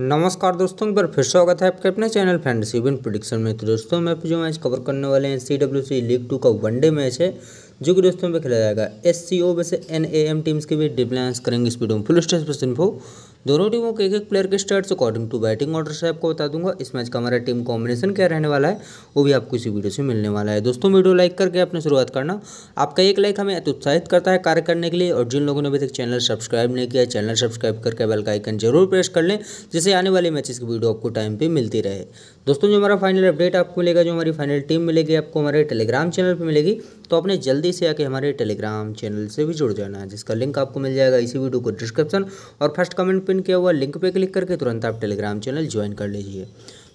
नमस्कार दोस्तों एक बार फिर स्वागत है आपके अपने चैनल फैंड इवन प्रोडिक्शन में तो दोस्तों मैं जो मैच कवर करने वाले हैं C W C league two का वनडे मैच है जो कि दोस्तों में खेला जाएगा एस सी ओ वैसे एन ए एम टीम्स के भी डिप्लांस करेंगे स्पीड में फुल स्टेज पर दोनों टीमों के एक एक प्लेयर के start according to batting order से आपको बता दूंगा इस मैच का हमारा टीम कॉम्बिनेशन क्या रहने वाला है वो भी आपको इसी वीडियो से मिलने वाला है दोस्तों वीडियो लाइक करके अपने शुरुआत करना आपका एक लाइक हमें उत्साहित करता है कार्य करने के लिए और जिन लोगों ने अभी तक चैनल सब्सक्राइब नहीं किया चैनल सब्सक्राइब करके बेल का आइकन जरूर प्रेस कर लें जिससे आने वाले मैचेस की वीडियो आपको टाइम पर मिलती रहे दोस्तों जो हमारा फाइनल अपडेट आपको मिलेगा जो हमारी फाइनल टीम मिलेगी आपको हमारे टेलीग्राम चैनल पर मिलेगी तो आपने जल्दी से आके हमारे टेलीग्राम चैनल से भी जुड़ जाना है जिसका लिंक आपको मिल जाएगा इसी वीडियो को डिस्क्रिप्शन और फर्स्ट कमेंट पिन किया हुआ लिंक पे क्लिक करके तुरंत आप टेलीग्राम चैनल ज्वाइन कर लीजिए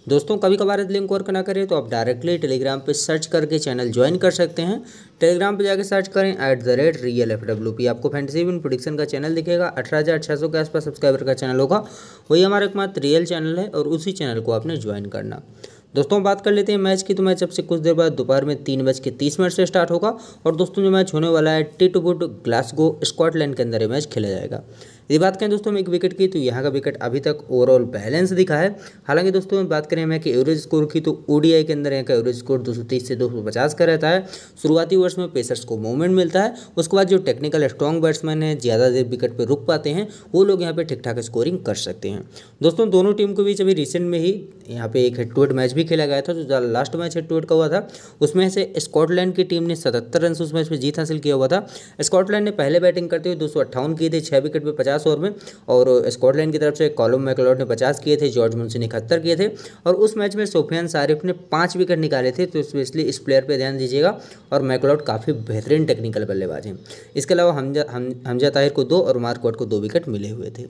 दोस्तों कभी कभार यदि लिंक वर्क ना करें तो आप डायरेक्टली टेलीग्राम पे सर्च करके चैनल ज्वाइन कर सकते हैं टेलीग्राम पे जाकर सर्च करें at the rate real F W P आपको फैंटेसी विन प्रोडिक्शन का चैनल दिखेगा अठारह हज़ार छः सौ के आसपास सब्सक्राइबर का चैनल होगा वही हमारा एकमात्र रियल चैनल है और उसी चैनल को आपने ज्वाइन करना दोस्तों बात कर लेते हैं मैच की तो मैच अब से कुछ देर बाद दोपहर में तीन बज के तीस मिनट से स्टार्ट होगा और दोस्तों जो मैच होने वाला है टिटवुड ग्लासगो स्कॉटलैंड के अंदर ये मैच खेला जाएगा यदि बात करें दोस्तों हम एक विकेट की तो यहाँ का विकेट अभी तक ओवरऑल बैलेंस दिखा है हालांकि दोस्तों बात करें हमें कि एवरेज स्कोर की तो ओडीआई के अंदर यहाँ का एवरेज स्कोर 230 से 250 का रहता है शुरुआती वर्ष में पेसर्स को मूवमेंट मिलता है उसके बाद जो टेक्निकल स्ट्रॉन्ग बैट्समैन है ज़्यादा देर विकेट पर रुक पाते हैं वो लोग यहाँ पर ठीक ठाक स्कोरिंग कर सकते हैं दोस्तों दोनों टीम के बीच अभी रिसेंट में ही यहाँ पे एक हेड टू हेड मैच भी खेला गया था जो last match head to head का हुआ था उसमें से स्कॉटलैंड की टीम ने सतहत्तर रन उस मैच में जीत हासिल किया हुआ था स्कॉटलैंड ने पहले बैटिंग करते हुए दो की थी छः विकेट पर पचास पचास ओवर में और स्कॉटलैंड की तरफ से कॉलम मैकलॉड ने पचास किए थे जॉर्ज मुंशी ने इकहत्तर किए थे और उस मैच में सोफियान सारिफ ने पाँच विकेट निकाले थे तो इसलिए इस प्लेयर पर ध्यान दीजिएगा और मैकलॉड काफ़ी बेहतरीन टेक्निकल बल्लेबाज हैं इसके अलावा हमजा हम हमजा ताहिर को दो और मार्कवाट को दो विकेट मिले हुए थे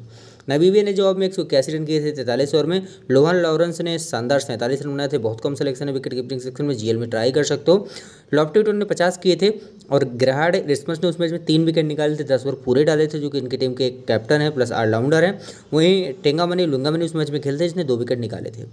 नबीबिया ने जवाब में एक सौ इक्यासी रन किए थे तैंतालीस ओवर में लोहन लॉरेंस ने शानदार सैंतालीस रन बनाए थे बहुत कम सिलेक्शन है विकेट कीपिंग सेक्शन में जीएल में ट्राई कर सकते हो टोन ने पचास किए थे और ग्रहाड रिस्मस ने उस मैच में तीन विकेट निकाले थे दस ओवर पूरे डाले थे जो कि इनकी टीम के कैप्टन है प्लस ऑलराउंडर है वहीं टेंगामनी लुंगामनी उस मैच में खेलते जिसने दो विकेट निकाले थे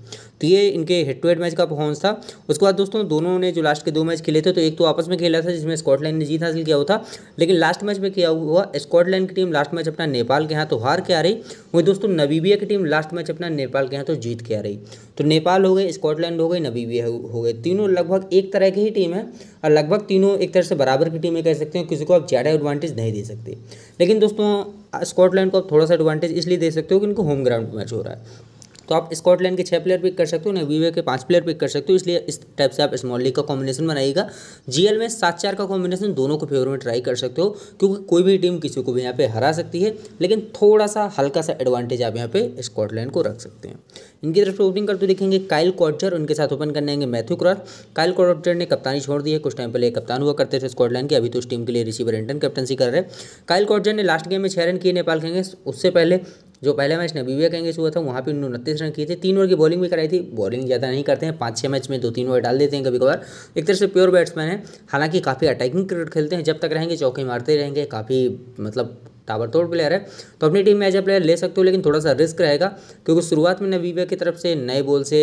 तो ये इनके हेड टू हेड मैच का परफॉर्मेंस था उसके बाद दोस्तों दोनों ने जो लास्ट के दो मैच खेले थे तो एक तो आपस में खेला था जिसमें स्कॉटलैंड ने जीत हासिल किया हुआ था लेकिन लास्ट मैच में किया हुआ स्कॉटलैंड की टीम लास्ट मैच अपना नेपाल के यहाँ तो हार के आ रही वही दोस्तों नबीबिया की टीम लास्ट मैच अपना नेपाल के यहाँ तो जीत के आ रही तो नेपाल हो गए स्कॉटलैंड हो गए नबीबिया हो गए तीनों लगभग एक तरह की ही टीम है और लगभग तीनों एक तरह से बराबर की टीमें कह सकते हैं किसी को आप ज़्यादा एडवांटेज नहीं दे सकते लेकिन दोस्तों स्कॉटलैंड को आप थोड़ा सा एडवांटेज इसलिए दे सकते हो कि इनको होम ग्राउंड मैच हो रहा है तो आप स्कॉटलैंड के छः प्लेयर पिक कर सकते हो ना वीवे के पाँच प्लेयर पिक कर सकते हो इसलिए इस टाइप से आप स्मॉल लीग का कॉम्बिनेशन बनाएगा जीएल में सात चार का कॉम्बिनेशन दोनों को फेवर में ट्राई कर सकते हो क्योंकि कोई भी टीम किसी को भी यहाँ पर हरा सकती है लेकिन थोड़ा सा हल्का सा एडवांटेज आप यहाँ पे स्कॉटलैंड को रख सकते हैं इनकी तरफ से ओपनिंग करते देखेंगे काइल कॉर्जर उनके साथ ओपन करने आएंगे मैथ्यू क्रॉस काइल कॉर्जर ने कप्तानी छोड़ दी है कुछ टाइम पहले कप्तान हुआ करते थे स्कॉटलैंड के अभी तो उस टीम के लिए रिसीवर इंटन कैप्टनसी कर रहे हैं काइल कॉर्चर ने लास्ट गेम में छः रन किए नेपाल कहेंगे उससे पहले जो पहला मैच नबीबिया कहेंगे हुआ था वहाँ पर उन्होंने उनतीस रन किए थे तीन ओवर की बॉलिंग भी कराई थी बॉलिंग ज़्यादा नहीं करते हैं पाँच छः मैच में दो तीन ओवर डाल देते हैं कभी कभार एक तरह से प्योर बैट्समैन है हालांकि काफ़ी अटैकिंग क्रिकेट खेलते हैं जब तक रहेंगे चौके मारते रहेंगे काफ़ी मतलब ताबड़तोड़ प्लेयर है तो अपनी टीम में एज ए प्लेयर ले सकते हो लेकिन थोड़ा सा रिस्क रहेगा क्योंकि शुरुआत में नवीबा की तरफ से नए बॉल से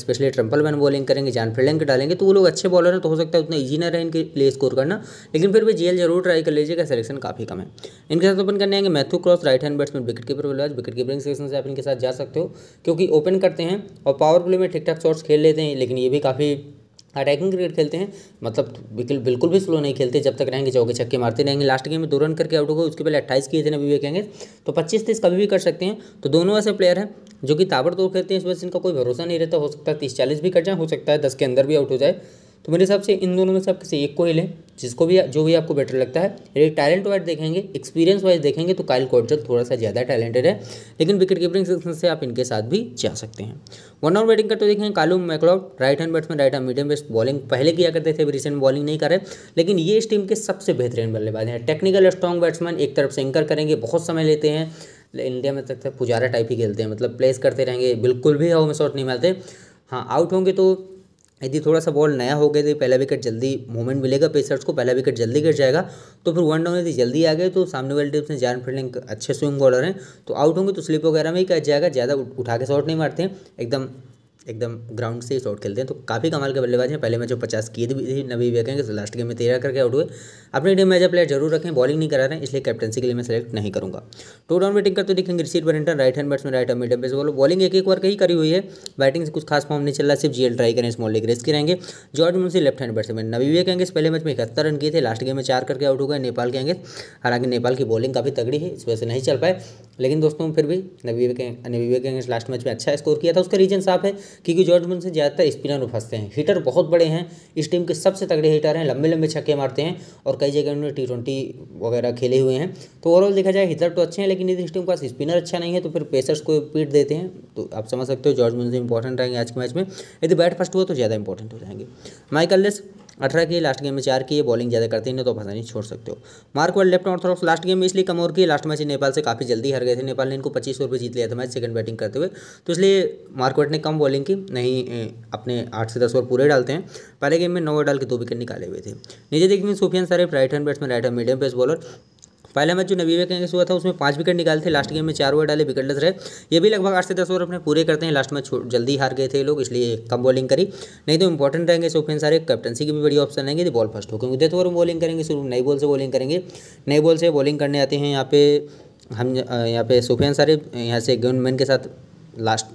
स्पेशली ट्रम्पल मैन बॉलिंग करेंगे जान फील्डिंग डालेंगे तो वो लोग अच्छे बॉलर हैं तो हो सकता है उतना ईजी ना रहे इनके लिए स्कोर करना लेकिन फिर भी जीएल जरूर ट्राई कर लीजिएगा सिलेक्शन काफ़ी कम है इनके साथ ओपन करने आएंगे Matthew Cross right hand batsman wicket keeper बल्लेबाज विकेट कीपरिंग सेक्शन से आप इनके साथ जा सकते हो क्योंकि ओपन करते हैं और पावर प्ले में ठीक ठाक शॉर्ट्स खेल लेते हैं लेकिन ये भी काफ़ी अटैकिंग क्रिकेट खेलते हैं मतलब बिल्कुल बिल्कुल भी स्लो नहीं खेलते जब तक रहेंगे चौके छक्के मारते रहेंगे लास्ट गेम में दो रन करके आउट हो गए उसके पहले अट्ठाईस किए थे ना विवेक कहेंगे तो पच्चीस तीस कभी भी कर सकते हैं तो दोनों ऐसे प्लेयर हैं जो कि ताबड़तोड़ खेलते हैं इस वजह से इनका कोई भरोसा नहीं रहता हो सकता है तीस चालीस भी कट जाए हो सकता है दस के अंदर भी आउट हो जाए तो मेरे हिसाब से इन दोनों में से आप किसी एक को ही लें जिसको भी जो भी आपको बेटर लगता है यदि टैलेंट वाइज देखेंगे एक्सपीरियंस वाइज देखेंगे तो काइल कॉर्जल थोड़ा सा ज़्यादा टैलेंटेड है लेकिन विकेट कीपिंग सेक्शन से आप इनके साथ भी जा सकते हैं वन आउट बैटिंग करते तो देखेंगे Calum MacLeod right hand batsman right hand medium best bowling पहले किया करते थे अभी रिसेंट बॉलिंग नहीं करें लेकिन ये इस टीम के सबसे बेहतरीन बल्लेबाज हैं टेक्निकल स्ट्रॉन्ग बैट्समैन एक तरफ से एंकर करेंगे बहुत समय लेते हैं इंडिया में तक पुजारा टाइप ही खेलते हैं मतलब प्लेस करते रहेंगे बिल्कुल भी हाउ में शॉट नहीं मिलते हाँ आउट होंगे तो यदि थोड़ा सा बॉल नया हो गया तो पहला विकेट जल्दी मूवमेंट मिलेगा पेसर्स को पहला विकेट जल्दी गिर जाएगा तो फिर वन डाउन यदि जल्दी आ गए तो सामने वाली टीम से जैन फील्डिंग अच्छे स्विंग बॉलर हैं तो आउट होंगे तो स्लिप वगैरह में ही कट जाएगा ज़्यादा उठा के शॉट नहीं मारते एकदम एकदम ग्राउंड से ही शॉट खेलते हैं तो काफ़ी कमाल के बल्लेबाज हैं पहले मैच में पचास किए भी नबी वे तो लास्ट गेम में तेरह करके आउट हुए अपनी टीम में एज प्लेयर जरूर रखें बॉलिंग नहीं करा रहे हैं इसलिए कैप्टनसी के लिए मैं सेलेक्ट नहीं करूँगा टू डाउन बैटिंग करते दिखेंगे Richie Berrington right hand batsman right hand medium base बोलो बॉलिंग एक एक बार ही करी हुई है बैटिंग से कुछ खास फॉर्म नहीं चल रहा सिर्फ जीएल ट्राई करें स्मॉल लेग रेस की रहेंगे George Munsey left hand batsman नबी वेकेंगे पहले मैच में इकहत्तर रन किए थे लास्ट गेम में चार करके आउट हो गए नेपाल के अंगे हालांकि नेपाल की बॉलिंग काफ़ी तगड़ी है इस वजह से नहीं चल पाए लेकिन दोस्तों फिर भी नबी वेकेंगे लास्ट मैच में अच्छा स्कोर किया था उसका रीजन साफ है क्योंकि जॉर्ज मुन से ज़्यादातर स्पिनर फंसते हैं हीटर बहुत बड़े हैं इस टीम के सबसे तगड़े हीटर हैं लंबे लंबे छक्के मारते हैं और कई जगह उन्होंने टी ट्वेंटी वगैरह खेले हुए हैं तो ओवरऑल देखा जाए हीटर तो अच्छे हैं लेकिन यदि इस टीम के पास स्पिनर अच्छा नहीं है तो फिर पेसर्स को पीट देते हैं तो आप समझ सकते हो जॉर्ज मुन से इंपॉर्टेंट रहेंगे आज के मैच में यदि बैट फर्स्ट हुआ तो ज़्यादा इंपॉर्टेंट हो जाएंगे माइकल लेस अठारह की लास्ट गेम में चार की बॉलिंग ज़्यादा करते नहीं तो नहीं छोड़ सकते हो मार्कवेल लेफ्ट ऑर्थोडॉक्स लास्ट गेम में इसलिए कम और की लास्ट मैच नेपाल से काफ़ी जल्दी हार गए थे नेपाल ने इनको पच्चीस सौ जीत लिया था मैच सेकंड बैटिंग करते हुए तो इसलिए मार्कवेट ने कम बॉलिंग की नहीं अपने आठ से दस ओवर पूरे डालते हैं पहले गेम में नौ ओवर डाल के दो विकेट निकाले हुए थे नीचे देखिए Safyaan Sharif right hand batsman right hand medium pace bowler पहला मैच जो नवी विकेट हुआ था उसमें पाँच विकेट निकाले थे लास्ट गेम में चार ओवर डाले विकेटलेस रहे ये भी लगभग आठ से दस ओवर अपने पूरे करते हैं लास्ट में जल्दी हार गए थे लोग इसलिए कम बॉलिंग करी नहीं तो इंपॉर्टेंट रहेंगे इस ओपन सारे कैप्टनसी की भी बड़ी ऑप्शन रहेंगे बॉल फर्स्ट हो क्योंकि डेथ ओवर में बॉलिंग करेंगे शुरू नई बॉल से बॉलिंग करेंगे नई बॉल से बॉलिंग करने आते हैं यहाँ पे हम यहाँ पे सुफियान सारे यहाँ से गेंदमैन के साथ लास्ट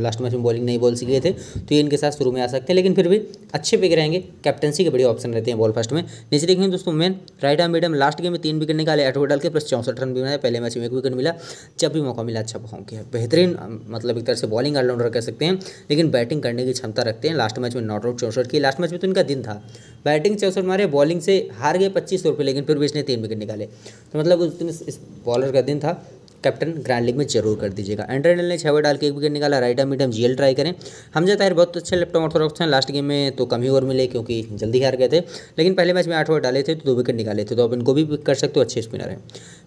लास्ट मैच में बॉलिंग नहीं बोल सके थे तो ये इनके साथ शुरू में आ सकते हैं लेकिन फिर भी अच्छे पिक रहेंगे कैप्टनसी के बड़े ऑप्शन रहते हैं बॉल फर्स्ट में नीचे देखेंगे दोस्तों मेन right arm medium last game में तीन विकेट निकाले आठ डाल के प्लस चौंसठ रन भी बनाए पहले मैच में एक विकेट मिला जब भी मौका मिला अच्छा परफॉर्म किया बेहतरीन मतलब एक तरह से बॉलिंग ऑलराउंडर कह सकते हैं लेकिन बैटिंग करने की क्षमता रखते हैं लास्ट मैच में नॉट आउट चौंसठ की लास्ट मैच में तो इनका दिन था बैटिंग चौंसठ मारे बॉलिंग से हार गए पच्चीस रुपये लेकिन फिर भी इसने तीन विकेट निकाले तो मतलब उस दिन इस बॉलर का दिन था कैप्टन लीग में जरूर कर दीजिएगा एंड्रेड ने छह डाल के एक विकेट निकाला right arm medium GL try करें हमजा ताहिर बहुत अच्छे लेफ्ट ऑर्थोडॉक्स हैं लास्ट गेम में तो कम ही ओवर मिले क्योंकि जल्दी हार गए थे लेकिन पहले मैच में आठ ओवर डाले थे तो दो विकेट निकाले थे तो आप इनको भी पिक कर सकते हो अच्छे स्पिनर हैं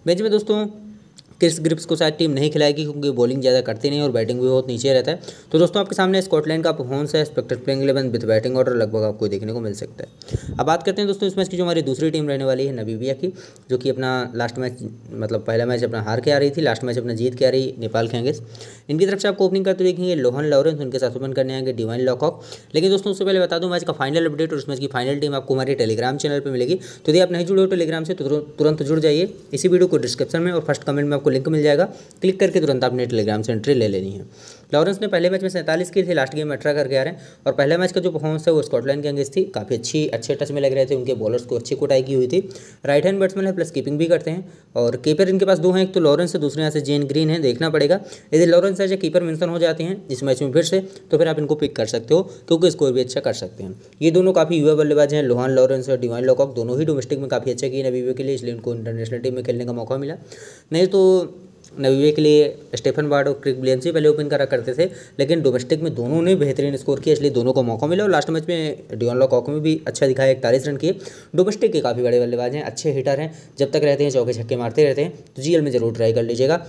मैच में दोस्तों क्रिस ग्रिप्स को शायद टीम नहीं खिलाएगी क्योंकि बॉलिंग ज़्यादा करती नहीं और बैटिंग भी बहुत नीचे रहता है तो दोस्तों आपके सामने स्कॉटलैंड का परफॉर्मेंस है expected playing eleven with batting order लगभग आपको देखने को मिल सकता है अब बात करते हैं दोस्तों इस मैच की जो हमारी दूसरी टीम रहने वाली है नबीबिया की जो कि अपना लास्ट मैच मतलब पहला मैच अपना हार के आ रही थी लास्ट मैच अपना जीत के आ रही नेपाल खेंगेस इनकी तरफ से आपको ओपनिंग करते देखेंगे लोहन लॉरेंस उनके साथ ओपन करने आएंगे डिवाइन लॉकॉक लेकिन दोस्तों उससे पहले बता दूँ मैच का फाइनल अपडेट और इस मैच की फाइनल टीम आपको हमारे टेलीग्राम चैनल पर मिलेगी तो यदि आप नहीं जुड़े हो टेलीग्राम से तो तुरंत जुड़ जाइए इसी वीडियो को डिस्क्रिप्शन में और फर्स्ट कमेंट में आपको लिंक मिल जाएगा क्लिक करके तुरंत आपने टेलीग्राम से एंट्री ले लेनी है लॉरेंस ने पहले मैच में सैंतालीस की थी लास्ट गेम में अठारह करके आ रहे हैं और पहले मैच का जो परफॉर्मेंस है वो स्कॉटलैंड के अंगेस्ट थी काफ़ी अच्छी अच्छे टच में लग रहे थे उनके बॉलर्स को अच्छी कोटाई की हुई थी राइट हैंड बैट्समैन है प्लस कीपिंग भी करते हैं और कीपर इनके पास दो हैं एक तो लॉरेंस है दूसरे यहाँ से जेन ग्रीन है देखना पड़ेगा यदि लॉरेंस है जो कीपर मिनसन हो जाते हैं इस मैच में फिर से तो फिर आप इनको पिक कर सकते हो क्योंकि स्कोर भी अच्छा कर सकते हैं ये दोनों काफ़ी युवा बल्लेबाज हैं लोहान लॉरेंस और डिवाइन लॉकॉक दोनों ही डोमेस्टिक में काफ़ी अच्छा किए नबीबे के लिए इसलिए उनको इंटरनेशनल टीम में खेलने का मौका मिला नहीं तो नवीवे के लिए स्टेफन बार्ड और क्रिक ब्लियंसी पहले ओपन करा करते थे लेकिन डोमेस्टिक में दोनों ने बेहतरीन स्कोर किया इसलिए दोनों को मौका मिला और लास्ट मैच में डिओन लॉकॉक में भी अच्छा दिखाया इकतालीस रन किए डोमेस्टिक के काफ़ी बड़े बल्लेबाज हैं अच्छे हिटर हैं जब तक रहते हैं चौके छक्के मारते रहते हैं तो जी में ज़रूर ट्राई कर लीजिएगा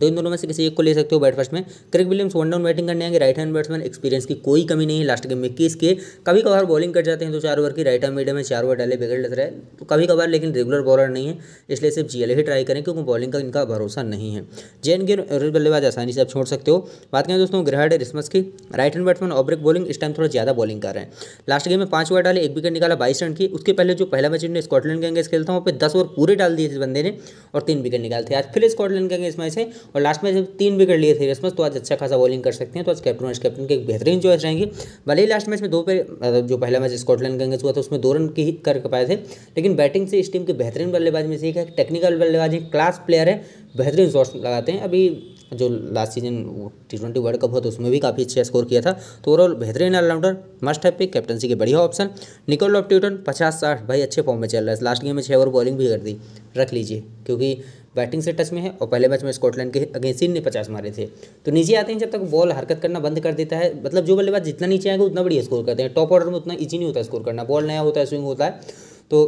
तो इन दोनों में से किसी एक को ले सकते हो बैट फर्स्ट में Craig Williams one down batting करने आएंगे राइट हैंड बैट्समैन एक्सपीरियंस की कोई कमी नहीं है लास्ट गेम में इक्कीस के कभी कभार बॉलिंग कर जाते हैं तो चार ओवर की राइट हैंड मीडियम में चार ओवर डाले बिगड़ लग रहा है तो कभी कभार लेकिन रेगुलर बॉलर नहीं है इसलिए सिर्फ जीएल ही ट्राई करें क्योंकि बॉलिंग का इनका भरोसा नहीं है जे एन बल्लेबाज आसानी से आप छोड़ सकते हो बात करें दोस्तों ग्रहड रिस्मस की राइट हैंड बैट्समैन ऑब्रिक बॉलिंग इस टाइम थोड़ा ज़्यादा बॉलिंग कर रहे हैं लास्ट गेम में पाँच ओवर डाले एक विकेट निकाला बाईस रन की उसके पहले जो पहला मैच इन्होंने स्कॉटलैंड के अंगेज खेलता हूँ वहाँ पर दस ओवर पूरे डाल दिए इस बंदे ने और तीन विकेट निकाले थे आज फिर स्कॉटलैंड के अंगेज मैच है और लास्ट में जब तीन विकेट लिए थे रसमस तो आज अच्छा खासा बॉलिंग कर सकते हैं तो आज कैप्टन और कैप्टन की एक बेहतरीन चॉइस रहेंगी भले ही लास्ट मैच में दो पे मतलब जो पहला मैच स्कॉटलैंड का हुआ था उसमें दो रन की कर पाए थे लेकिन बैटिंग से इस टीम के बेहतरीन बल्लेबाज में से एक है टेक्निकल बल्लेबाज एक क्लास प्लेयर है बेहतरीन शॉट्स लगाते हैं अभी जो last season T twenty world cup हुआ तो उसमें भी काफ़ी अच्छा स्कोर किया था तो ओवरऑल बेहतरीन ऑलराउंडर मस्ट है पिक कैप्टनसी के बढ़िया ऑप्शन निकोल ऑफ ट्यूटन पचास साठ भाई अच्छे फॉर्म में चल रहा है लास्ट गेम में छः ओवर बॉलिंग भी कर दी रख लीजिए क्योंकि बैटिंग से टच में है और पहले मैच में स्कॉटलैंड के अगेंस्ट ने पचास मारे थे तो नीचे आते हैं जब तक बॉल हरकत करना बंद कर देता है मतलब जो बल्लेबाज जितना नीचे आएगा उतना बढ़िया स्कोर करते हैं टॉप ऑर्डर में उतना ईजी नहीं होता स्कोर करना बॉल नया होता है स्विंग होता है तो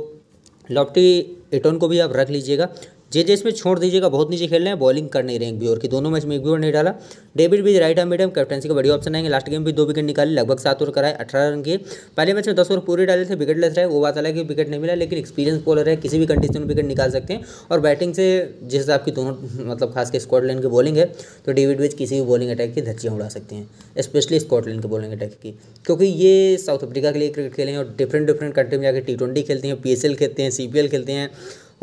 लॉफ्टी एटोन को भी आप रख लीजिएगा जे जे इसमें छोड़ दीजिएगा बहुत नीचे खेल रहे हैं बॉलिंग कर नहीं रहे हैं ब्योर की दोनों मैच में एक ब्योर नहीं डाला डेविड भी राइट हैंड मीडियम कैप्टनसी का बढ़िया ऑप्शन आएंगे लास्ट गेम भी दो विकेट निकाले लगभग सात ओवर कराए अठारह रन के पहले मैच में दस ओवर पूरे डाले थे विकेट लेस रहे वो बात अलग है विकेट नहीं मिला लेकिन एक्सपीरियंस बॉलर है किसी भी कंडीशन में विकेट निकाल सकते हैं और बैटिंग से जिस हिसाब की दोनों मतलब खास के स्कॉटलैंड की बॉलिंग है तो डेविड विज किसी भी बॉलिंग अटैक की धच्चियाँ उड़ा सकते हैं स्पेशली स्कॉटलैंड के बॉलिंग अटैक की क्योंकि ये साउथ अफ्रीका के लिए क्रिकेट खेले हैं और डिफरेंट डिफरेंट कंट्री में जाकर टी ट्वेंटी खेलते हैं पी खेलते हैं सी खेलते हैं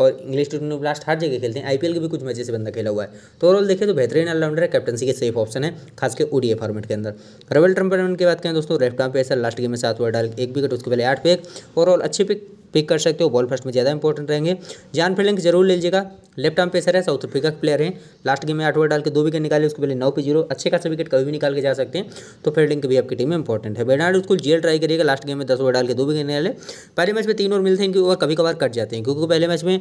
और इंग्लिश टू ब्लास्ट हर जगह खेलते हैं आईपीएल के भी कुछ मैचेस से बंदा खेला हुआ है तो ओवरऑल देखें तो बेहतरीन ऑलराउंडर है कैप्टनसी के सेफ ऑप्शन है खासकर ओडीए फॉर्मेट के अंदर रवल टम्परमेंट की बात करें दोस्तों रेफ्टाम पे ऐसा लास्ट गेम में सात वर्ड डाल एक विकेट उसके पहले आठ पे ओवरऑल अच्छे पिक पिक कर सकते हो बॉल फर्स्ट में ज़्यादा इंपॉर्टेंट रहेंगे जान फिलिंग जरूर ले लीजिएगा लेफ्ट आर्म पेसर है साउथ अफ्रीका के प्लेयर हैं लास्ट गेम में आठ ओवर डाल के दो विकेट निकाले उसके पहले नौ पे जीरो अच्छे खास विकेट कभी भी निकाल के जा सकते हैं तो फील्डिंग भी आपकी टीम में इंपॉर्टेंट है बेनार्ड उसको जेल ट्राई करिएगा लास्ट गेम में दस ओवर डाल के दो विकेट निकाले पहले मैच में तीन ओवर मिलते हैं क्योंकि ओवर कभी कभार कट जाते हैं क्योंकि पहले मैच में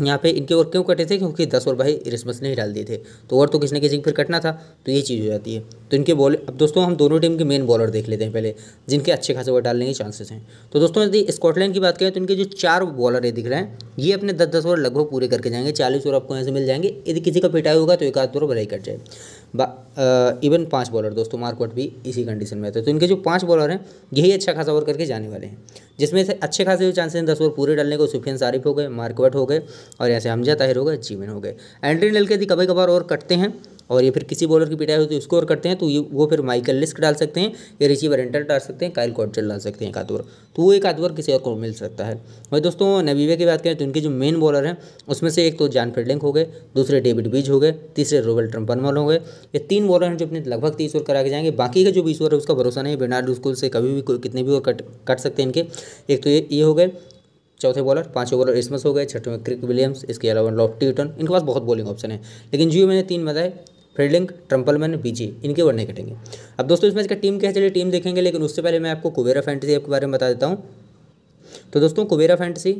यहाँ पे इनके और क्यों कटे थे क्योंकि दस और भाई रिसमस ने ही डाल दिए थे तो और तो किसी न किसी फिर कटना था तो ये चीज़ हो जाती है तो इनके बॉल अब दोस्तों हम दोनों टीम के मेन बॉलर देख लेते हैं पहले जिनके अच्छे खासे ओवर डालने के चांसेस हैं तो दोस्तों यदि स्कॉटलैंड की बात करें तो इनके जो चार बॉलर ये दिख रहे हैं ये अपने दस दस ओवर लगभग पूरे करके जाएंगे चालीस ओवर आपको यहाँ से मिल जाएंगे यदि किसी का पिटाई होगा तो एक आध ओवर ही कट जाए इवन पाँच बॉलर दोस्तों मार्कवट भी इसी कंडीशन में आते हैं तो, तो इनके जो पाँच बॉलर हैं यही अच्छा खासा ओवर करके जाने वाले हैं जिसमें से अच्छे खासे जो चांसेस हैं दस ओवर पूरे डालने को सुफियन सारिफ हो गए मार्कवट हो गए और ऐसे हमजा ताहिर हो गए जीवन हो गए एंट्री नल के यदि कभी कभार ओवर कटते हैं और ये फिर किसी बॉलर की पिटाई होती है उसको और करते हैं तो ये वो फिर माइकल लिस्क डाल सकते हैं या रिसीवर एंटर डाल सकते हैं काइल कॉटचर डाल सकते हैं एक आधवर तो वो एक आधवर किसी और को मिल सकता है भाई दोस्तों नबीवे की बात करें तो इनके जो मेन बॉलर हैं उसमें से एक तो जान फिल्डिंग हो गए दूसरे डेविड बीज हो गए तीसरे रोबल ट्रम्पनमल हो गए ये तीन बॉलर हैं जो अपने लगभग तीस ओवर करा के जाएंगे बाकी का जो बीस ओवर है उसका भरोसा नहीं बेनार्ड स्कूल से कभी भी कोई कितने भी ओवर कट कट सकते हैं इनके एक तो ये ये हो गए चौथे बॉलर पांच बॉलर इसमस हो गए छठे में क्रिक विलियम्स इसके अलावा लॉफ्टी टीटन इनके पास बहुत बॉलिंग ऑप्शन है लेकिन जियो मैंने तीन बताए फील्डिंग ट्रम्पलमैन बीजे इनके वर्ड नहीं कटेंगे अब दोस्तों इसमें इसका टीम क्या चलिए टीम देखेंगे लेकिन उससे पहले मैं आपको कुबेरा फैंटसी ऐप के बारे में बता देता हूँ तो दोस्तों कुबेरा फैंटसी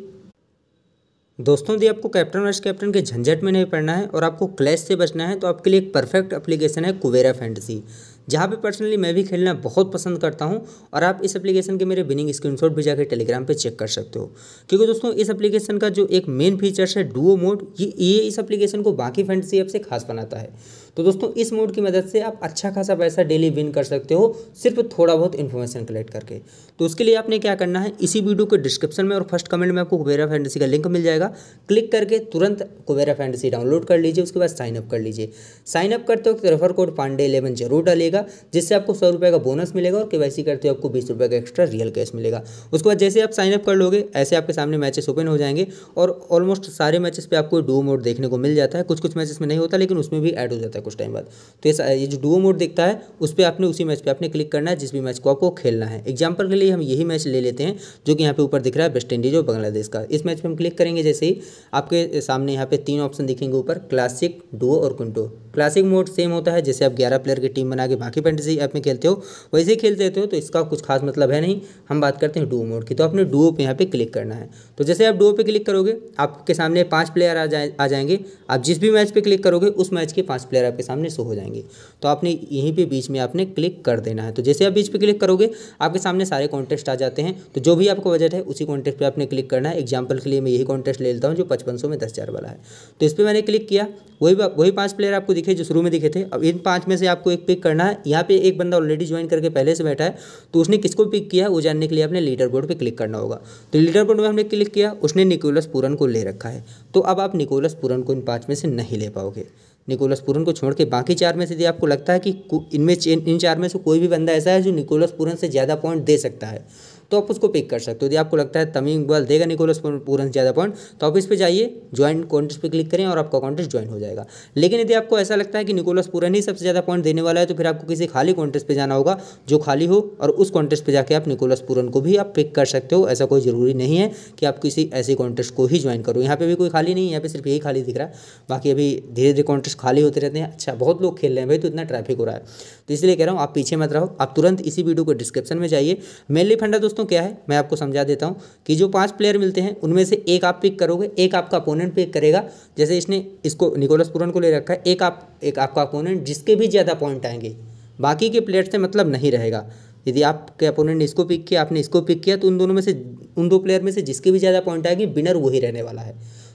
दोस्तों यदि आपको कैप्टन वर्ष कैप्टन के झंझट में नहीं पढ़ना है और आपको क्लैश से बचना है तो आपके लिए एक परफेक्ट एप्लीकेशन है कुबेरा फैंटसी जहाँ पे पर्सनली मैं भी खेलना बहुत पसंद करता हूँ और आप इस एप्लीकेशन के मेरे विनिंग स्क्रीनशॉट भी जाकर टेलीग्राम पे चेक कर सकते हो क्योंकि दोस्तों इस एप्लीकेशन का जो एक मेन फीचर्स है डुओ मोड ये ये इस एप्लीकेशन को बाकी फैंटसी ऐप से खास बनाता है तो दोस्तों इस मोड की मदद से आप अच्छा खासा पैसा डेली विन कर सकते हो सिर्फ थोड़ा बहुत इन्फॉर्मेशन कलेक्ट करके तो उसके लिए आपने क्या करना है इसी वीडियो के डिस्क्रिप्शन में और फर्स्ट कमेंट में आपको कुबेरा फैंडसी का लिंक मिल जाएगा क्लिक करके तुरंत कुबेरा फैंडसी डाउनलोड कर लीजिए उसके बाद साइनअप कर लीजिए साइन अप करते वक्त रेफर कोड पांडे इलेवन जरूर डालेगा जिससे आपको सौ रुपये का बोनस मिलेगा और के करते हो आपको बीस रुपये का एक्स्ट्रा रियल कैश मिलेगा उसके बाद जैसे आप साइनअप कर लोगे ऐसे आपके सामने मैचेस ओपन हो जाएंगे और ऑलमोस्ट सारे मैचेस पे आपको डू मोड देखने को मिल जाता है कुछ कुछ मैचेस में नहीं होता लेकिन उसमें भी ऐड हो जाता है है कुछ टाइम बाद तो ये ये जो डुओ मोड दिखता है उस पर आपने उसी मैच पे आपने क्लिक करना है जिस भी मैच को आपको खेलना है एग्जाम्पल के लिए हम यही मैच ले लेते हैं जो कि यहाँ पे ऊपर दिख रहा है वेस्ट इंडीज और बांग्लादेश का इस मैच पर हम क्लिक करेंगे जैसे ही आपके सामने यहाँ पे तीन ऑप्शन दिखेंगे ऊपर क्लासिक डुओ और कुंटो क्लासिक मोड सेम होता है जैसे आप ग्यारह प्लेयर की टीम बना के बाकी फैंटेसी ऐप में खेलते हो वैसे ही खेलते देते हो तो इसका कुछ खास मतलब है नहीं हम बात करते हैं डुओ मोड की तो आपने डुओ पे यहाँ पे क्लिक करना है तो जैसे आप डुओ पे क्लिक करोगे आपके सामने पांच प्लेयर आ जाए आ जाएंगे आप जिस भी मैच पे क्लिक करोगे उस मैच के पांच प्लेयर आपके सामने शो हो जाएंगे तो आपने यहीं पर बीच में आपने क्लिक कर देना है तो जैसे आप बीच पर क्लिक करोगे आपके सामने सारे कॉन्टेस्ट आ जाते हैं तो जो भी आपको बजट है उसी कॉन्टेस्ट पर आपने क्लिक करना है एग्जाम्पल के लिए मैं यही कॉन्टेस्ट ले लेता हूँ जो पचपन में दस वाला है तो इस पर मैंने क्लिक किया वही वही पाँच प्लेयर आपको दिखे जो शुरू में दिखे थे अब इन पाँच में से आपको एक पिक करना है यहाँ पर एक बंदा ऑलरेडी ज्वाइन करके पहले से बैठा है तो उसने किसको पिक किया वो जानने के लिए आपने लीडर बोर्ड पर क्लिक करना होगा तो लीडर बोर्ड में हमने क्लिक किया उसने निकोलस पूरन को ले रखा है तो अब आप निकोलस पूरन को इन पाँच में से नहीं ले पाओगे निकोलस पूरन को छोड़ के बाकी चार में से यदि आपको लगता है कि इनमें इन चार में से कोई भी बंदा ऐसा है जो निकोलस पूरन से ज़्यादा पॉइंट दे सकता है तो आप उसको पिक कर सकते हो यदि आपको लगता है तमीम इकबाल देगा निकोलस पूरन से ज़्यादा पॉइंट तो आप इस पर जाइए ज्वाइन कॉन्टेस्ट पर क्लिक करें और आपका कॉन्टेस्ट ज्वाइन हो जाएगा लेकिन यदि आपको ऐसा लगता है कि निकोलस पूरन ही सबसे ज़्यादा पॉइंट देने वाला है तो फिर आपको किसी खाली कॉन्टेस्ट पर जाना होगा जो खाली हो और उस कॉन्टेस्ट पर जाकर आप निकोलस पूरन को भी आप पिक कर सकते हो ऐसा कोई ज़रूरी नहीं है कि आप किसी ऐसे कॉन्टेस्ट को ही ज्वाइन करो यहाँ पर भी कोई खाली नहीं है यहाँ पर सिर्फ यही खाली दिख रहा है बाकी अभी धीरे धीरे कॉन्टेस्ट खाली होते रहते हैं अच्छा बहुत लोग खेल रहे हैं भाई तो इतना ट्रैफिक हो रहा है तो इसलिए कह रहा हूँ आप पीछे मत रहो आप तुरंत इसी वीडियो को डिस्क्रिप्शन में जाइए मेनली फंडा दोस्तों दोस्तों क्या है मैं आपको समझा देता हूँ कि जो पाँच प्लेयर मिलते हैं उनमें से एक आप पिक करोगे एक आपका अपोनेंट पिक करेगा जैसे इसने इसको निकोलस पुरन को ले रखा है एक आप एक आपका अपोनेंट जिसके भी ज़्यादा पॉइंट आएंगे बाकी के प्लेयर से मतलब नहीं रहेगा यदि आपके अपोनेंट ने इसको पिक किया आपने इसको पिक किया तो उन दोनों में से उन दो प्लेयर में से जिसके भी ज़्यादा पॉइंट आएंगे विनर वही रहने वाला है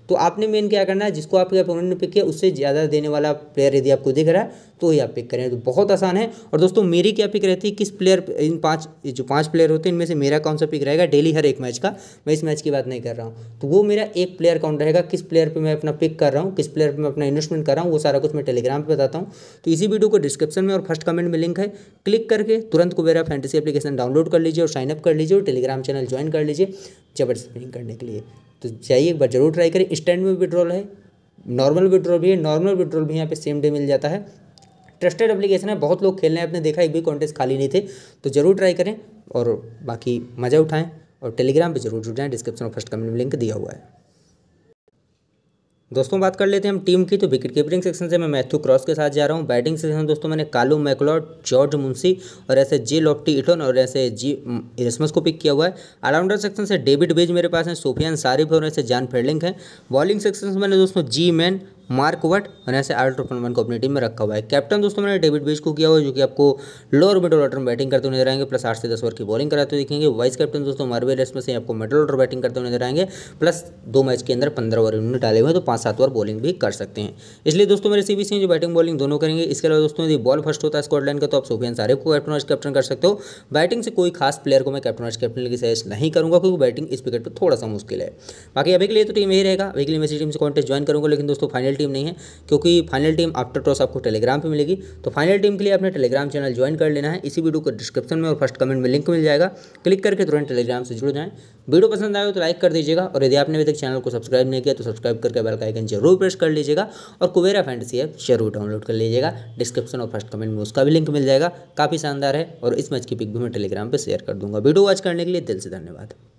तो आपने मेन क्या करना है जिसको आप अपोनेंट ने पिक किया उससे ज़्यादा देने वाला प्लेयर यदि आपको दिख रहा है तो ही आप पिक करें तो बहुत आसान है और दोस्तों मेरी क्या पिक रहती है किस प्लेयर इन पाँच जो पाँच प्लेयर होते हैं इनमें से मेरा कौन सा पिक रहेगा डेली हर एक मैच का मैं इस मैच की बात नहीं कर रहा हूँ तो वो मेरा एक प्लेयर कौन रहेगा किस प्लेयर पर मैं अपना पिक कर रहा हूँ किस प्लेयर पर मैं अपना इन्वेस्टमेंट कर रहा हूँ वो सारा कुछ मैं टेलीग्राम पर बताता हूँ तो इसी वीडियो को डिस्क्रिप्शन में और फर्स्ट कमेंट में लिंक है क्लिक करके तुरंत को मेरा फैंटेसी एप्लीकेशन डाउनलोड कर लीजिए और साइनअप कर लीजिए और टेलीग्राम चैनल ज्वाइन कर लीजिए जबरदस्त करने के लिए तो जाइए एक बार जरूर ट्राई करें स्टैंड में विड्रॉल है नॉर्मल विड्रॉल भी है नॉर्मल विड्रॉल भी यहाँ पे सेम डे मिल जाता है ट्रस्टेड एप्लीकेशन है बहुत लोग खेल रहे हैं आपने देखा एक भी कॉन्टेस्ट खाली नहीं थे तो जरूर ट्राई करें और बाकी मज़ा उठाएं और टेलीग्राम पे जरूर जुड़ जाएं डिस्क्रिप्शन और फर्स्ट कमेंट में लिंक दिया हुआ है दोस्तों बात कर लेते हैं हम टीम की तो विकेट कीपरिंग सेक्शन से मैं मैथ्यू क्रॉस के साथ जा रहा हूँ बैटिंग सेक्शन में दोस्तों मैंने कालू मैकलॉड जॉर्ज मुंशी और ऐसे जे लॉप्टी इटन और ऐसे जी इरसमस को पिक किया हुआ है ऑलराउंडर सेक्शन से डेविड बेज मेरे पास हैं सोफियान सारिफ और ऐसे जान फेडलिंग है बॉलिंग सेक्शन से मैंने दोस्तों जी मैन वट और ऐसे से आर्ट वन को अपनी टीम में रखा हुआ है कैप्टन दोस्तों मैंने डेविड बीच को किया हुआ जो कि आपको लोअर मिडल ऑर्डर में बैटिंग करते हुए नजर आएंगे प्लस आठ से दस ओवर की बॉलिंग कराते हुए दिखेंगे वाइस कैप्टन दोस्तों मार्वे रेस में से आपको मिडल ऑर्डर बैटिंग करते हुए नजर आएंगे प्लस दो मैच के अंदर पंद्रह ओवर उन्होंने डाले हुए हैं तो पांच सात ओवर बॉलिंग भी कर सकते हैं इसलिए दोस्तों मेरे सीबी सिंह जो बैटिंग बॉलिंग दोनों करेंगे इसके अलावा दोस्तों यदि बॉल फर्स्ट होता है स्कॉटलैंड का तो आप सोफियन सारे को कैप्टन वाइस कैप्टन कर सकते हो बैटिंग से कोई खास प्लेयर को मैं कैप्टन वाइस कैप्टन की सजेस्ट नहीं करूँगा क्योंकि बैटिंग इस विकेट पर थोड़ा सा मुश्किल है बाकी अभी के लिए तो टीम यही रहेगा अभी के लिए मैं टीम से कॉन्टेस्ट ज्वाइन करूंगा लेकिन दोस्तों फाइनल टीम नहीं है क्योंकि फाइनल टीम आफ्टर टॉस आपको टेलीग्राम पर मिलेगी तो फाइनल टीम के लिए अपने टेलीग्राम चैनल ज्वाइन कर लेना है इसी वीडियो को डिस्क्रिप्शन में और फर्स्ट कमेंट में लिंक मिल जाएगा क्लिक करके तुरंत टेलीग्राम से जुड़ जाएँ वीडियो पसंद आए तो लाइक कर दीजिएगा और यदि आपने अभी तक चैनल को सब्सक्राइब नहीं किया तो सब्सक्राइब करके बेल का आइकन जरूर प्रेस कर लीजिएगा और कुबेरा फैंटसी ऐप जरूर डाउनलोड कर लीजिएगा डिस्क्रिप्शन और फर्स्ट कमेंट में उसका भी लिंक मिल जाएगा काफ़ी शानदार है और इस मैच की पिक भी मैं टेलीग्राम पर शेयर कर दूंगा वीडियो वॉच करने के लिए दिल से धन्यवाद